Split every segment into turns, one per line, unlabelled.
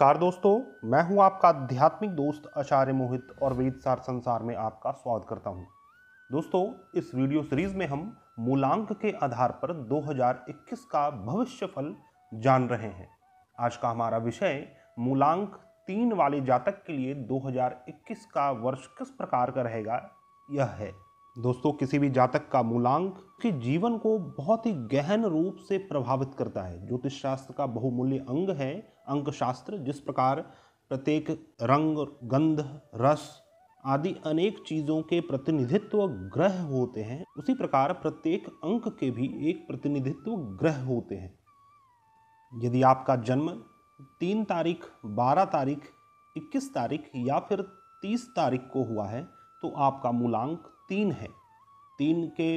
नमस्कार दोस्तों मैं हूं आपका आध्यात्मिक दोस्त आचार्य मोहित और वेद सार संसार में आपका स्वागत करता हूं दोस्तों इस वीडियो सीरीज में हम मूलांक के आधार पर 2021 का भविष्य फल जान रहे हैं आज का हमारा विषय मूलांक तीन वाले जातक के लिए 2021 का वर्ष किस प्रकार का रहेगा यह है दोस्तों किसी भी जातक का मूलांक के जीवन को बहुत ही गहन रूप से प्रभावित करता है ज्योतिष शास्त्र का बहुमूल्य अंग है अंक शास्त्र जिस प्रकार प्रत्येक रंग गंध रस आदि अनेक चीज़ों के प्रतिनिधित्व ग्रह होते हैं उसी प्रकार प्रत्येक अंक के भी एक प्रतिनिधित्व ग्रह होते हैं यदि आपका जन्म तीन तारीख बारह तारीख इक्कीस तारीख या फिर तीस तारीख को हुआ है तो आपका मूलांक तीन है तीन के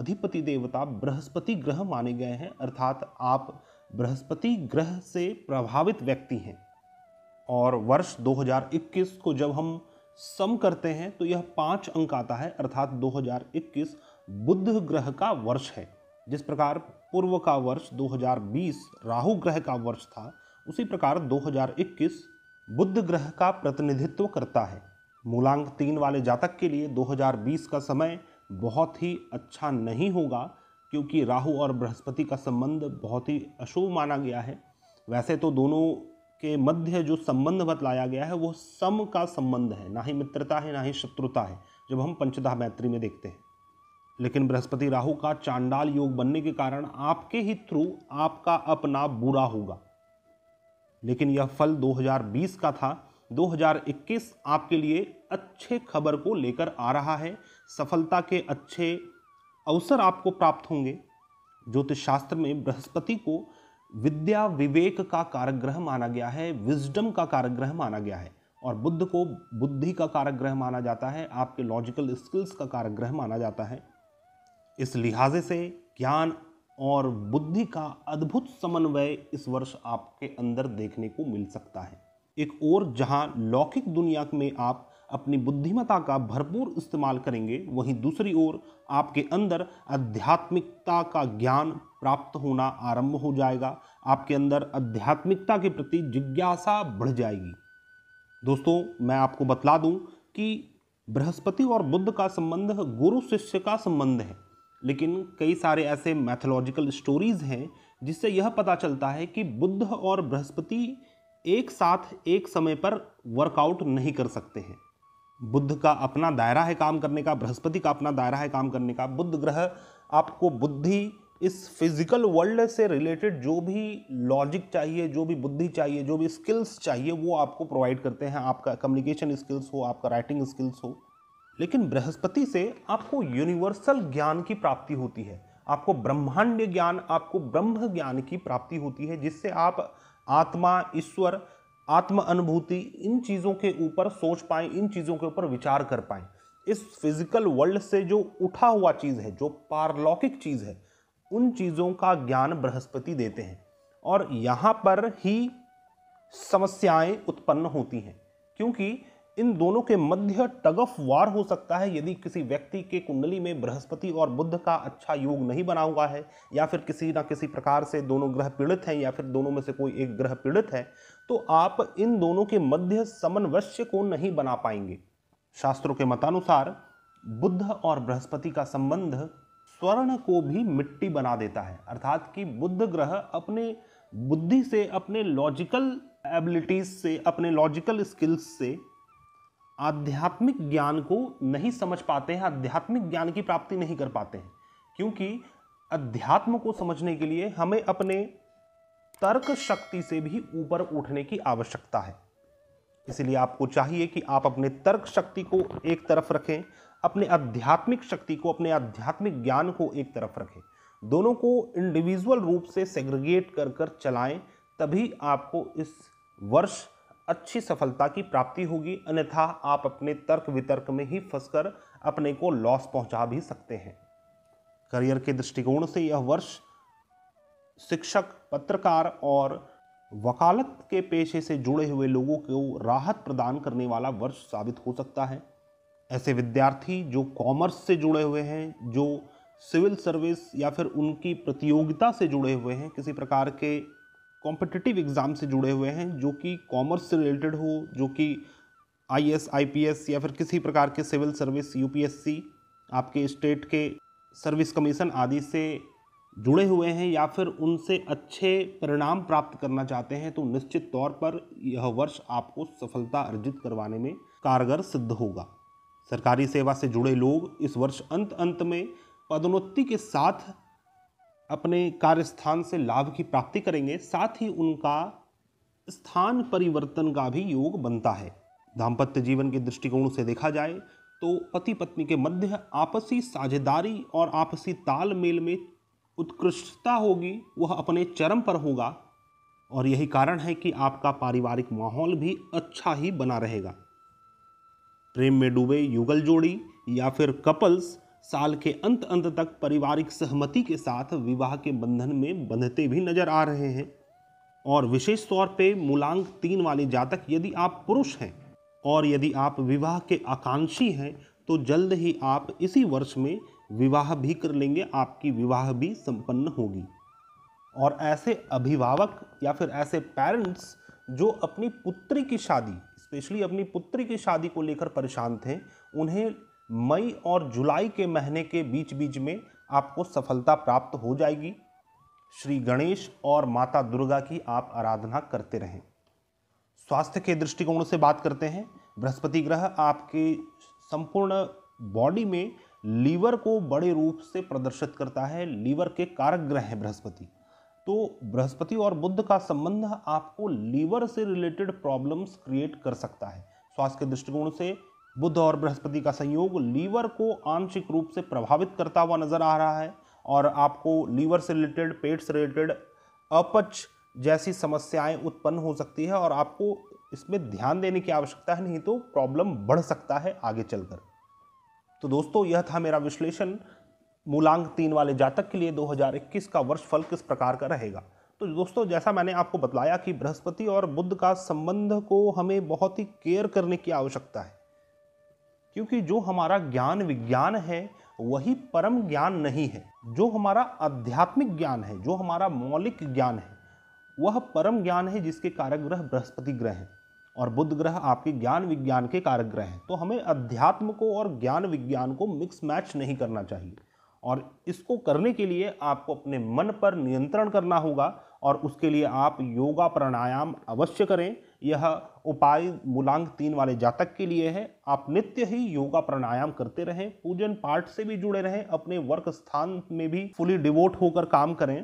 अधिपति देवता बृहस्पति ग्रह माने गए हैं अर्थात आप बृहस्पति ग्रह से प्रभावित व्यक्ति हैं और वर्ष 2021 को जब हम सम करते हैं तो यह पाँच अंक आता है अर्थात 2021 बुद्ध ग्रह का वर्ष है जिस प्रकार पूर्व का वर्ष 2020 राहु ग्रह का वर्ष था उसी प्रकार 2021 बुद्ध ग्रह का प्रतिनिधित्व करता है मूलांक तीन वाले जातक के लिए 2020 का समय बहुत ही अच्छा नहीं होगा क्योंकि राहु और बृहस्पति का संबंध बहुत ही अशुभ माना गया है वैसे तो दोनों के मध्य जो संबंध बतलाया गया है वो सम का संबंध है ना ही मित्रता है ना ही शत्रुता है जब हम पंचदाह मैत्री में देखते हैं लेकिन बृहस्पति राहु का चांडाल योग बनने के कारण आपके ही थ्रू आपका अपना बुरा होगा लेकिन यह फल 2020 का था 2021 आपके लिए अच्छे खबर को लेकर आ रहा है सफलता के अच्छे अवसर आपको प्राप्त होंगे ज्योतिष शास्त्र में बृहस्पति को विद्या विवेक का कारक ग्रह माना गया है विजडम का कारक ग्रह माना गया है और बुद्ध को बुद्धि का कारक ग्रह माना जाता है आपके लॉजिकल स्किल्स का कारक ग्रह माना जाता है इस लिहाजे से ज्ञान और बुद्धि का अद्भुत समन्वय इस वर्ष आपके अंदर देखने को मिल सकता है एक और जहां लौकिक दुनिया में आप अपनी बुद्धिमता का भरपूर इस्तेमाल करेंगे वहीं दूसरी ओर आपके अंदर आध्यात्मिकता का ज्ञान प्राप्त होना आरंभ हो जाएगा आपके अंदर आध्यात्मिकता के प्रति जिज्ञासा बढ़ जाएगी दोस्तों मैं आपको बतला दूं कि बृहस्पति और बुद्ध का संबंध गुरु शिष्य का संबंध है लेकिन कई सारे ऐसे मैथोलॉजिकल स्टोरीज हैं जिससे यह पता चलता है कि बुद्ध और बृहस्पति एक साथ एक समय पर वर्कआउट नहीं कर सकते हैं बुद्ध का अपना दायरा है काम करने का बृहस्पति का अपना दायरा है काम करने का बुद्ध ग्रह आपको बुद्धि इस फिजिकल वर्ल्ड से रिलेटेड जो भी लॉजिक चाहिए जो भी बुद्धि चाहिए जो भी स्किल्स चाहिए वो आपको प्रोवाइड करते हैं आपका कम्युनिकेशन स्किल्स हो आपका राइटिंग स्किल्स हो लेकिन बृहस्पति से आपको यूनिवर्सल ज्ञान की प्राप्ति होती है आपको ब्रह्मांड ज्ञान आपको ब्रह्म ज्ञान की प्राप्ति होती है जिससे आप आत्मा ईश्वर आत्म अनुभूति इन चीज़ों के ऊपर सोच पाएँ इन चीज़ों के ऊपर विचार कर पाएं इस फिजिकल वर्ल्ड से जो उठा हुआ चीज़ है जो पारलौकिक चीज़ है उन चीज़ों का ज्ञान बृहस्पति देते हैं और यहाँ पर ही समस्याएं उत्पन्न होती हैं क्योंकि इन दोनों के मध्य टग ऑफ वार हो सकता है यदि किसी व्यक्ति के कुंडली में बृहस्पति और बुद्ध का अच्छा योग नहीं बना हुआ है या फिर किसी ना किसी प्रकार से दोनों ग्रह पीड़ित हैं या फिर दोनों में से कोई एक ग्रह पीड़ित है तो आप इन दोनों के मध्य समन्वश्य को नहीं बना पाएंगे शास्त्रों के मतानुसार बुद्ध और बृहस्पति का संबंध स्वर्ण को भी मिट्टी बना देता है अर्थात कि बुद्ध ग्रह अपने बुद्धि से अपने लॉजिकल एबिलिटीज से अपने लॉजिकल स्किल्स से आध्यात्मिक ज्ञान को नहीं समझ पाते हैं आध्यात्मिक ज्ञान की प्राप्ति नहीं कर पाते हैं क्योंकि अध्यात्म को समझने के लिए हमें अपने तर्क शक्ति से भी ऊपर उठने की आवश्यकता है इसलिए आपको चाहिए कि आप अपने तर्क शक्ति को एक तरफ रखें अपने आध्यात्मिक शक्ति को अपने आध्यात्मिक ज्ञान को एक तरफ रखें दोनों को इंडिविजुअल रूप से सेग्रीगेट कर कर चलाएं तभी आपको इस वर्ष अच्छी सफलता की प्राप्ति होगी अन्यथा आप अपने तर्क वितर्क में ही फंसकर अपने को लॉस पहुंचा भी सकते हैं करियर के दृष्टिकोण से यह वर्ष शिक्षक पत्रकार और वकालत के पेशे से जुड़े हुए लोगों को राहत प्रदान करने वाला वर्ष साबित हो सकता है ऐसे विद्यार्थी जो कॉमर्स से जुड़े हुए हैं जो सिविल सर्विस या फिर उनकी प्रतियोगिता से जुड़े हुए हैं किसी प्रकार के कॉम्पिटिटिव एग्ज़ाम से जुड़े हुए हैं जो कि कॉमर्स से रिलेटेड हो जो कि आई एस या फिर किसी प्रकार के सिविल सर्विस यू आपके स्टेट के सर्विस कमीशन आदि से जुड़े हुए हैं या फिर उनसे अच्छे परिणाम प्राप्त करना चाहते हैं तो निश्चित तौर पर यह वर्ष आपको सफलता अर्जित करवाने में कारगर सिद्ध होगा सरकारी सेवा से जुड़े लोग इस वर्ष अंत अंत में पदोन्नति के साथ अपने कार्यस्थान से लाभ की प्राप्ति करेंगे साथ ही उनका स्थान परिवर्तन का भी योग बनता है दाम्पत्य जीवन के दृष्टिकोण से देखा जाए तो पति पत्नी के मध्य आपसी साझेदारी और आपसी तालमेल में उत्कृष्टता होगी वह अपने चरम पर होगा और यही कारण है कि आपका पारिवारिक माहौल भी अच्छा ही बना रहेगा प्रेम में डूबे युगल जोड़ी या फिर कपल्स साल के अंत अंत तक पारिवारिक सहमति के साथ विवाह के बंधन में बंधते भी नजर आ रहे हैं और विशेष तौर पे मूलांक तीन वाले जातक यदि आप पुरुष हैं और यदि आप विवाह के आकांक्षी हैं तो जल्द ही आप इसी वर्ष में विवाह भी कर लेंगे आपकी विवाह भी संपन्न होगी और ऐसे अभिभावक या फिर ऐसे पेरेंट्स जो अपनी पुत्री की शादी स्पेशली अपनी पुत्री की शादी को लेकर परेशान थे उन्हें मई और जुलाई के महीने के बीच बीच में आपको सफलता प्राप्त हो जाएगी श्री गणेश और माता दुर्गा की आप आराधना करते रहें स्वास्थ्य के दृष्टिकोण से बात करते हैं बृहस्पति ग्रह आपके संपूर्ण बॉडी में लीवर को बड़े रूप से प्रदर्शित करता है लीवर के कारक ग्रह हैं बृहस्पति तो बृहस्पति और बुद्ध का संबंध आपको लीवर से रिलेटेड प्रॉब्लम्स क्रिएट कर सकता है स्वास्थ्य के दृष्टिकोण से बुध और बृहस्पति का संयोग लीवर को आंशिक रूप से प्रभावित करता हुआ नजर आ रहा है और आपको लीवर से रिलेटेड पेट से रिलेटेड अपच जैसी समस्याएं उत्पन्न हो सकती है और आपको इसमें ध्यान देने की आवश्यकता है नहीं तो प्रॉब्लम बढ़ सकता है आगे चलकर तो दोस्तों यह था मेरा विश्लेषण मूलांक तीन वाले जातक के लिए 2021 का वर्ष फल किस प्रकार का रहेगा तो दोस्तों जैसा मैंने आपको बतलाया कि बृहस्पति और बुद्ध का संबंध को हमें बहुत ही केयर करने की आवश्यकता है क्योंकि जो हमारा ज्ञान विज्ञान है वही परम ज्ञान नहीं है जो हमारा आध्यात्मिक ज्ञान है जो हमारा मौलिक ज्ञान है वह परम ज्ञान है जिसके कारक ग्रह बृहस्पति ग्रह हैं और बुद्ध ग्रह आपके ज्ञान विज्ञान के कारक ग्रह हैं तो हमें अध्यात्म को और ज्ञान विज्ञान को मिक्स मैच नहीं करना चाहिए और इसको करने के लिए आपको अपने मन पर नियंत्रण करना होगा और उसके लिए आप योगा प्राणायाम अवश्य करें यह उपाय मूलांक तीन वाले जातक के लिए है आप नित्य ही योगा प्राणायाम करते रहें पूजन पाठ से भी जुड़े रहें अपने वर्क स्थान में भी फुली डिवोट होकर काम करें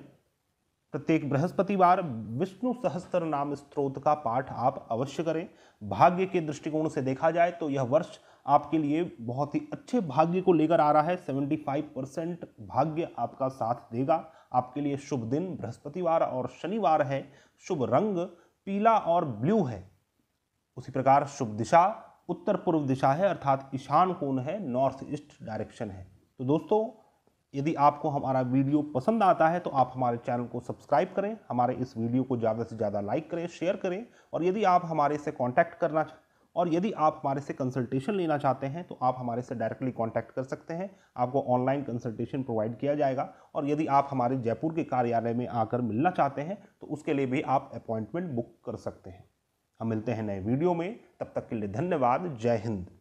प्रत्येक बृहस्पतिवार विष्णु सहस्त्र नाम स्त्रोत का पाठ आप अवश्य करें भाग्य के दृष्टिकोण से देखा जाए तो यह वर्ष आपके लिए बहुत ही अच्छे भाग्य को लेकर आ रहा है 75 परसेंट भाग्य आपका साथ देगा आपके लिए शुभ दिन बृहस्पतिवार और शनिवार है शुभ रंग पीला और ब्लू है उसी प्रकार शुभ दिशा उत्तर पूर्व दिशा है अर्थात ईशान कोण है नॉर्थ ईस्ट डायरेक्शन है तो दोस्तों यदि आपको हमारा वीडियो पसंद आता है तो आप हमारे चैनल को सब्सक्राइब करें हमारे इस वीडियो को ज़्यादा से ज़्यादा लाइक करें शेयर करें और यदि आप हमारे से कांटेक्ट करना और यदि आप हमारे से कंसल्टेशन लेना चाहते हैं तो आप हमारे से डायरेक्टली कॉन्टैक्ट कर सकते हैं आपको ऑनलाइन कंसल्टेशन प्रोवाइड किया जाएगा और यदि आप हमारे जयपुर के कार्यालय में आकर मिलना चाहते हैं तो उसके लिए भी आप अपॉइंटमेंट बुक कर सकते हैं हम मिलते हैं नए वीडियो में तब तक के लिए धन्यवाद जय हिंद